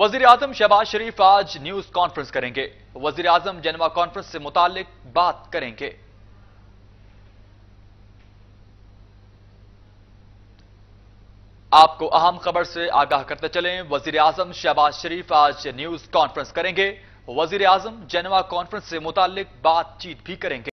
वजीर आजम शहबाज शरीफ आज news conference करेंगे वजीर आजम जनवा कॉन्फ्रेंस से मुतालिक बात करेंगे आपको अहम खबर से आगाह करते चलें वजीर आजम शहबाज शरीफ आज न्यूज कॉन्फ्रेंस करेंगे वजीर आजम जनवा कॉन्फ्रेंस से मुतालिक बातचीत भी करेंगे